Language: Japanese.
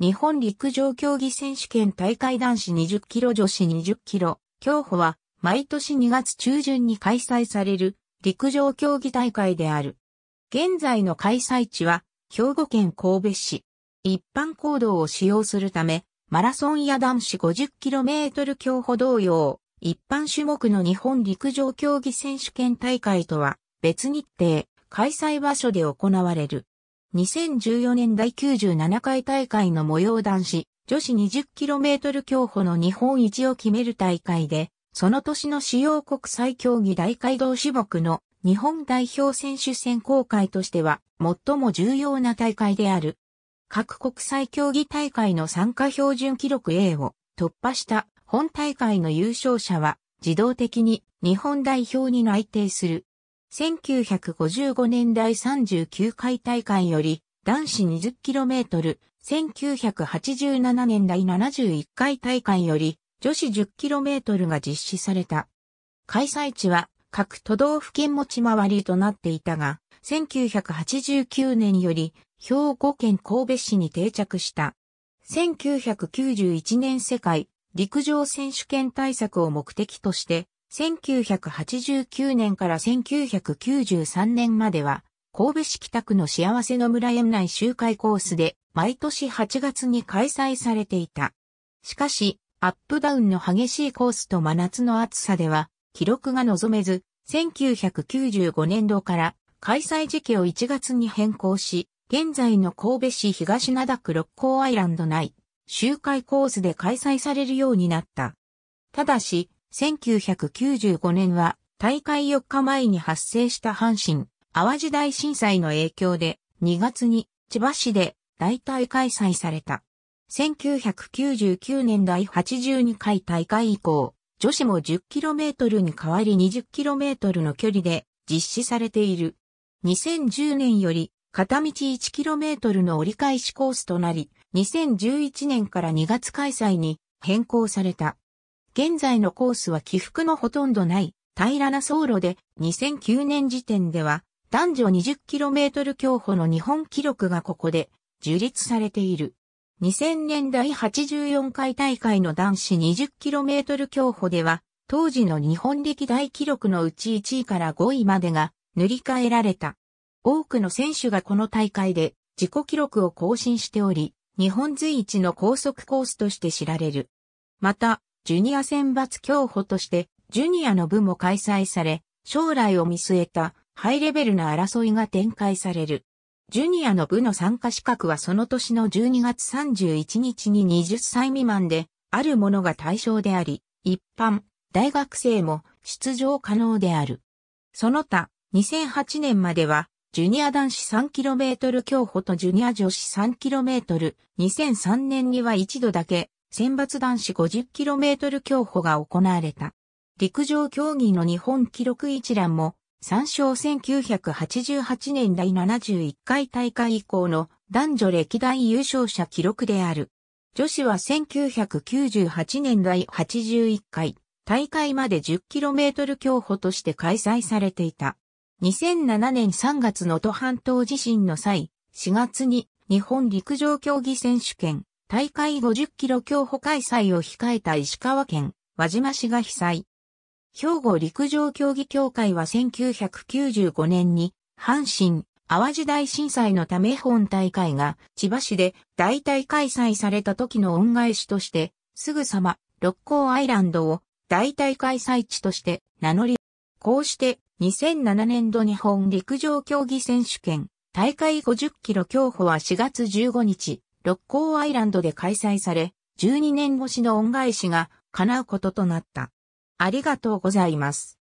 日本陸上競技選手権大会男子20キロ女子20キロ、競歩は毎年2月中旬に開催される陸上競技大会である。現在の開催地は兵庫県神戸市。一般行動を使用するため、マラソンや男子 50km 競歩同様、一般種目の日本陸上競技選手権大会とは別日程、開催場所で行われる。2014年第97回大会の模様男子、女子 20km 競歩の日本一を決める大会で、その年の主要国際競技大会同種目の日本代表選手選考会としては最も重要な大会である。各国際競技大会の参加標準記録 A を突破した本大会の優勝者は自動的に日本代表に内定する。1955年第39回大会より男子 20km、1987年第71回大会より女子 10km が実施された。開催地は各都道府県持ち回りとなっていたが、1989年より兵庫県神戸市に定着した。1991年世界陸上選手権対策を目的として1989年から1993年までは、神戸市北区の幸せの村園内周回コースで、毎年8月に開催されていた。しかし、アップダウンの激しいコースと真夏の暑さでは、記録が望めず、1995年度から開催時期を1月に変更し、現在の神戸市東灘区六甲アイランド内、周回コースで開催されるようになった。ただし、1995年は大会4日前に発生した阪神、淡路大震災の影響で2月に千葉市で大体開催された。1999年第82回大会以降、女子も 10km に代わり 20km の距離で実施されている。2010年より片道 1km の折り返しコースとなり、2011年から2月開催に変更された。現在のコースは起伏のほとんどない平らな走路で2009年時点では男女 20km 競歩の日本記録がここで樹立されている。2000年代84回大会の男子 20km 競歩では、当時の日本歴代記録のうち1位から5位までが塗り替えられた。多くの選手がこの大会で自己記録を更新しており、日本随一の高速コースとして知られる。また、ジュニア選抜競歩として、ジュニアの部も開催され、将来を見据えたハイレベルな争いが展開される。ジュニアの部の参加資格はその年の12月31日に20歳未満で、あるものが対象であり、一般、大学生も出場可能である。その他、2008年までは、ジュニア男子 3km 競歩とジュニア女子 3km、2003年には一度だけ、選抜男子 50km 競歩が行われた。陸上競技の日本記録一覧も、参照1988年第71回大会以降の男女歴代優勝者記録である。女子は1998年第81回大会まで 10km 競歩として開催されていた。2007年3月の都半島地震の際、4月に日本陸上競技選手権大会50キロ競歩開催を控えた石川県輪島市が被災。兵庫陸上競技協会は1995年に阪神淡路大震災のため本大会が千葉市で大体開催された時の恩返しとしてすぐさま六甲アイランドを大体開催地として名乗り、こうして2007年度日本陸上競技選手権大会50キロ競歩は4月15日、六甲アイランドで開催され、12年越しの恩返しが叶うこととなった。ありがとうございます。